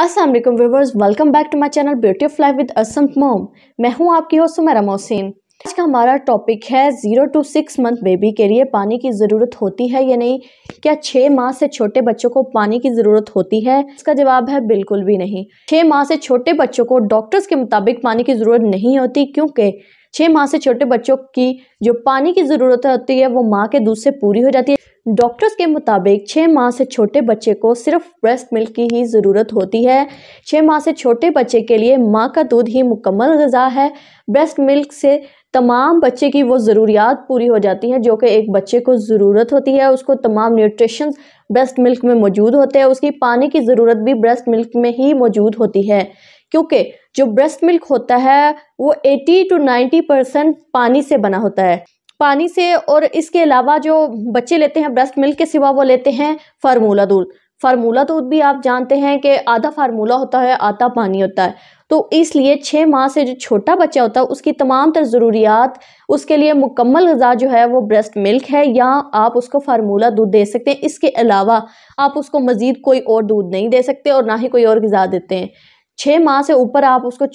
अस्सलाम वालेकुम viewers welcome back to my channel beauty of life with Assam mom मैं हूं आपकी होस्ट सुमेरा मोहसिन आज का हमारा टॉपिक है zero to six month baby के लिए पानी की ज़रूरत होती है या नहीं क्या छः माह से छोटे बच्चों को पानी की ज़रूरत होती है इसका जवाब है बिल्कुल भी नहीं छः माह से छोटे बच्चों को डॉक्टर्स के मुताबिक पानी की ज़रूरत नहीं होती क्योंकि छः माह से छोटे बच्चों की जो पानी की ज़रूरत होती है वो माँ के दूध से पूरी हो जाती है डॉक्टर्स के मुताबिक छः माह से छोटे बच्चे को सिर्फ ब्रेस्ट मिल्क की ही ज़रूरत होती है छः माह से छोटे बच्चे के लिए माँ का दूध ही मुकम्मल गज़ा है ब्रेस्ट मिल्क से तमाम बच्चे की वो ज़रूरियात पूरी हो जाती हैं जो कि एक बच्चे को ज़रूरत होती है उसको तमाम न्यूट्रिशन ब्रेस्ट मिल्क में मौजूद होते हैं उसकी पानी की ज़रूरत भी ब्रेस्ट मिल्क में ही मौजूद होती है क्योंकि जो ब्रेस्ट मिल्क होता है वो 80 टू 90 परसेंट पानी से बना होता है पानी से और इसके अलावा जो बच्चे लेते हैं ब्रेस्ट मिल्क के सिवा वो लेते हैं फार्मूला दूध फार्मूला दूध भी आप जानते हैं कि आधा फार्मूला होता है आधा पानी होता है तो इसलिए छः माह से जो छोटा बच्चा होता है उसकी तमाम तर ज़रूरियात उसके लिए मुकम्मल गज़ा जो है वो ब्रेस्ट मिल्क है या आप उसको फार्मूला दूध दे सकते हैं इसके अलावा आप उसको मज़ीद कोई और दूध नहीं दे सकते और ना ही कोई और गज़ा देते हैं छः माह से ऊपर आप उसको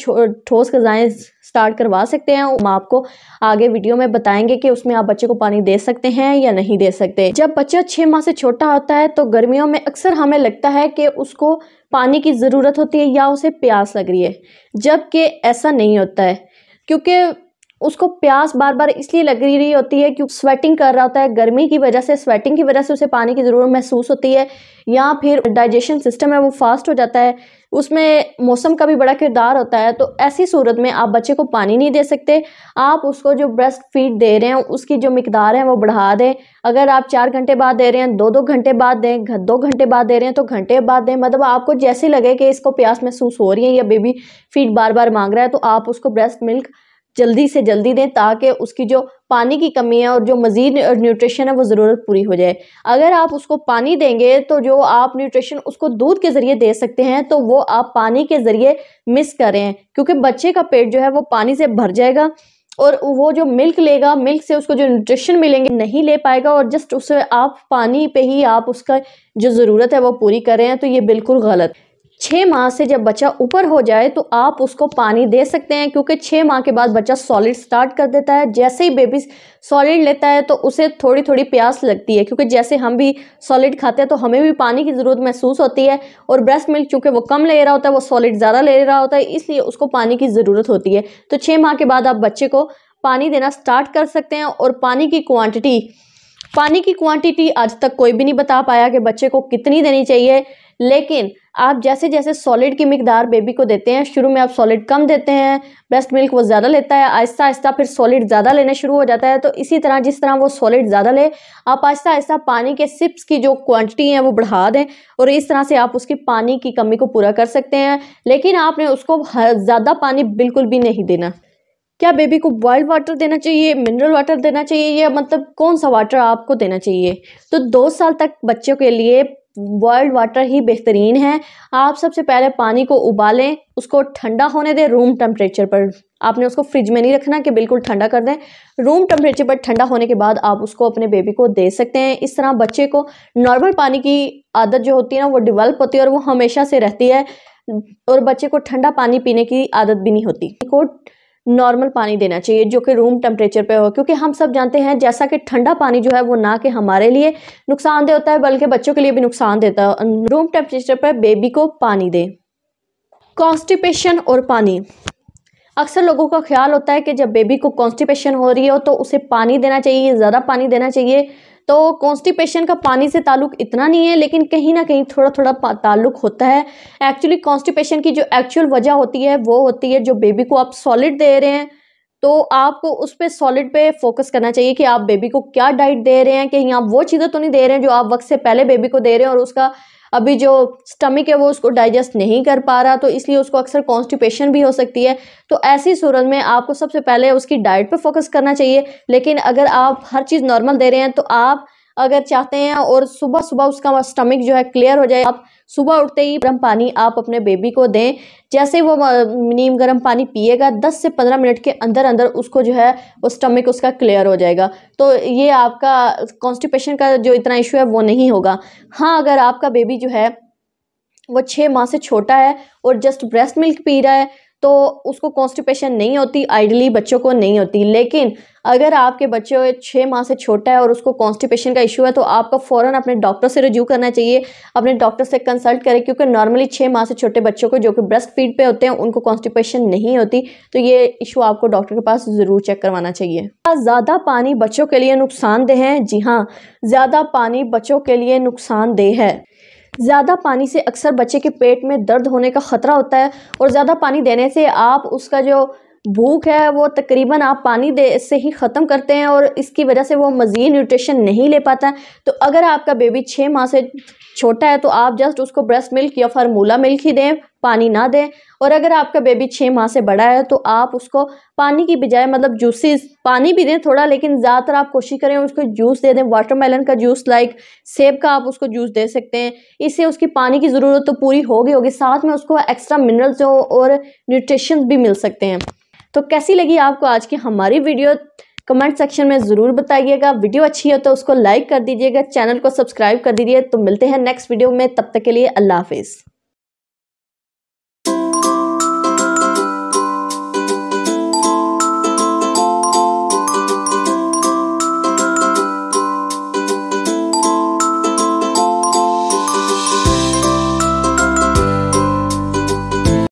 ठोस गज़ाएँ स्टार्ट करवा सकते हैं हम आपको आगे वीडियो में बताएंगे कि उसमें आप बच्चे को पानी दे सकते हैं या नहीं दे सकते जब बच्चा छः माह से छोटा होता है तो गर्मियों में अक्सर हमें लगता है कि उसको पानी की ज़रूरत होती है या उसे प्यास लग रही है जबकि ऐसा नहीं होता है क्योंकि उसको प्यास बार बार इसलिए लग रही होती है क्योंकि स्वेटिंग कर रहा होता है गर्मी की वजह से स्वेटिंग की वजह से उसे पानी की ज़रूरत महसूस होती है या फिर डाइजेशन सिस्टम है वो फास्ट हो जाता है उसमें मौसम का भी बड़ा किरदार होता है तो ऐसी सूरत में आप बच्चे को पानी नहीं दे सकते आप उसको जो ब्रेस्ट फीड दे रहे हैं उसकी जो मकदार है वो बढ़ा दें अगर आप चार घंटे बाद दे रहे हैं दो दो घंटे बाद दें दो घंटे बाद दे रहे हैं तो घंटे बाद दें मतलब आपको जैसे लगे कि इसको प्यास महसूस हो रही है या बेबी फीड बार बार मांग रहा है तो आप उसको ब्रेस्ट मिल्क जल्दी से जल्दी दें ताकि उसकी जो पानी की कमी है और जो मज़ीद न्यूट्रिशन है वो ज़रूरत पूरी हो जाए अगर आप उसको पानी देंगे तो जो आप न्यूट्रिशन उसको दूध के ज़रिए दे सकते हैं तो वो आप पानी के ज़रिए मिस करें क्योंकि बच्चे का पेट जो है वो पानी से भर जाएगा और वो जो मिल्क लेगा मिल्क से उसको जो न्यूट्रिशन मिलेंगे नहीं ले पाएगा और जस्ट उसे आप पानी पे ही आप उसका जो ज़रूरत है वो पूरी करें तो ये बिल्कुल गलत छः माह से जब बच्चा ऊपर हो जाए तो आप उसको पानी दे सकते हैं क्योंकि छः माह के बाद बच्चा सॉलिड स्टार्ट कर देता है जैसे ही बेबी सॉलिड लेता है तो उसे थोड़ी थोड़ी प्यास लगती है क्योंकि जैसे हम भी सॉलिड खाते हैं तो हमें भी पानी की ज़रूरत महसूस होती है और ब्रेस्ट मिल्क चूँकि वो कम ले रहा होता है वो सॉलिड ज़्यादा ले रहा होता है इसलिए उसको पानी की ज़रूरत होती है तो छः माह के बाद आप बच्चे को पानी देना स्टार्ट कर सकते हैं और पानी की क्वान्टिटी पानी की क्वांटिटी आज तक कोई भी नहीं बता पाया कि बच्चे को कितनी देनी चाहिए लेकिन आप जैसे जैसे सॉलिड की मकदार बेबी को देते हैं शुरू में आप सॉलिड कम देते हैं ब्रेस्ट मिल्क वो ज़्यादा लेता है आहिस्ता आहिस्ता फिर सॉलिड ज़्यादा लेना शुरू हो जाता है तो इसी तरह जिस तरह वो सॉलिड ज़्यादा ले आप आहिस्ता आहिस्ता पानी के सिप्स की जो क्वांटिटी है वो बढ़ा दें और इस तरह से आप उसकी पानी की कमी को पूरा कर सकते हैं लेकिन आपने उसको ज़्यादा पानी बिल्कुल भी नहीं देना क्या बेबी को बॉयल्ड वाटर देना चाहिए मिनरल वाटर देना चाहिए या मतलब कौन सा वाटर आपको देना चाहिए तो दो साल तक बच्चों के लिए बॉयल्ड वाटर ही बेहतरीन है आप सबसे पहले पानी को उबालें उसको ठंडा होने दें रूम टेम्परेचर पर आपने उसको फ्रिज में नहीं रखना कि बिल्कुल ठंडा कर दें रूम टेम्परेचर पर ठंडा होने के बाद आप उसको अपने बेबी को दे सकते हैं इस तरह बच्चे को नॉर्मल पानी की आदत जो होती है ना वो डिवेल्प होती है और वो हमेशा से रहती है और बच्चे को ठंडा पानी पीने की आदत भी नहीं होती को नॉर्मल पानी देना चाहिए जो कि रूम टेम्परेचर पे हो क्योंकि हम सब जानते हैं जैसा कि ठंडा पानी जो है वो ना कि हमारे लिए नुकसानदेह होता है बल्कि बच्चों के लिए भी नुकसान देता है रूम टेम्परेचर पर बेबी को पानी दें कॉन्स्टिपेशन और पानी अक्सर लोगों का ख्याल होता है कि जब बेबी को कॉन्स्टिपेशन हो रही हो तो उसे पानी देना चाहिए ज़्यादा पानी देना चाहिए तो कॉन्स्टिपेशन का पानी से ताल्लुक इतना नहीं है लेकिन कहीं ना कहीं थोड़ा थोड़ा ताल्लुक होता है एक्चुअली कॉन्स्टिपेशन की जो एक्चुअल वजह होती है वो होती है जो बेबी को आप सॉलिड दे रहे हैं तो आपको उस पर सॉलिड पे फोकस करना चाहिए कि आप बेबी को क्या डाइट दे रहे हैं कहीं आप वो चीज़ें तो नहीं दे रहे हैं जो आप वक्त से पहले बेबी को दे रहे हैं और उसका अभी जो स्टमिक है वो उसको डाइजेस्ट नहीं कर पा रहा तो इसलिए उसको अक्सर कॉन्स्टिपेशन भी हो सकती है तो ऐसी सूरत में आपको सबसे पहले उसकी डाइट पर फोकस करना चाहिए लेकिन अगर आप हर चीज़ नॉर्मल दे रहे हैं तो आप अगर चाहते हैं और सुबह सुबह उसका स्टमक जो है क्लियर हो जाए आप सुबह उठते ही गर्म पानी आप अपने बेबी को दें जैसे वो नीम गर्म पानी पिएगा 10 से 15 मिनट के अंदर अंदर उसको जो है वो स्टमक उसका क्लियर हो जाएगा तो ये आपका कॉन्स्टिपेशन का जो इतना इशू है वो नहीं होगा हाँ अगर आपका बेबी जो है वो छः माह से छोटा है और जस्ट ब्रेस्ट मिल्क पी रहा है तो उसको कॉन्स्टिपेशन नहीं होती आइडली बच्चों को नहीं होती लेकिन अगर आपके बच्चे छः माह से छोटा है और उसको कॉन्स्टिपेशन का इशू है तो आपको फ़ौरन अपने डॉक्टर से रिज्यू करना चाहिए अपने डॉक्टर से कंसल्ट करें क्योंकि नॉर्मली छः माह से छोटे बच्चों को जो कि ब्रेस्ट फीड पर होते हैं उनको कॉन्स्टिपेशन नहीं होती तो ये इशू आपको डॉक्टर के पास ज़रूर चेक करवाना चाहिए हाँ, ज़्यादा पानी बच्चों के लिए नुकसानदेह है जी हाँ ज़्यादा पानी बच्चों के लिए नुकसानदेह है ज़्यादा पानी से अक्सर बच्चे के पेट में दर्द होने का ख़तरा होता है और ज़्यादा पानी देने से आप उसका जो भूख है वो तकरीबन आप पानी दे से ही ख़त्म करते हैं और इसकी वजह से वो मज़ीद न्यूट्रिशन नहीं ले पाता है तो अगर आपका बेबी छः माह से छोटा है तो आप जस्ट उसको ब्रेस्ट मिल्क या फार्मूला मिल्क ही दें पानी ना दें और अगर आपका बेबी छः माह से बड़ा है तो आप उसको पानी की बजाय मतलब जूसेस पानी भी दें थोड़ा लेकिन ज़्यादातर आप कोशिश करें उसको जूस दे दें वाटरमेलन का जूस लाइक सेब का आप उसको जूस दे सकते हैं इससे उसकी पानी की ज़रूरत तो पूरी होगी होगी साथ में उसको एक्स्ट्रा मिनरल्स और न्यूट्रिशन भी मिल सकते हैं तो कैसी लगी आपको आज की हमारी वीडियो कमेंट सेक्शन में ज़रूर बताइएगा वीडियो अच्छी हो तो उसको लाइक कर दीजिएगा चैनल को सब्सक्राइब कर दीजिए तो मिलते हैं नेक्स्ट वीडियो में तब तक के लिए अल्लाह हाफिज़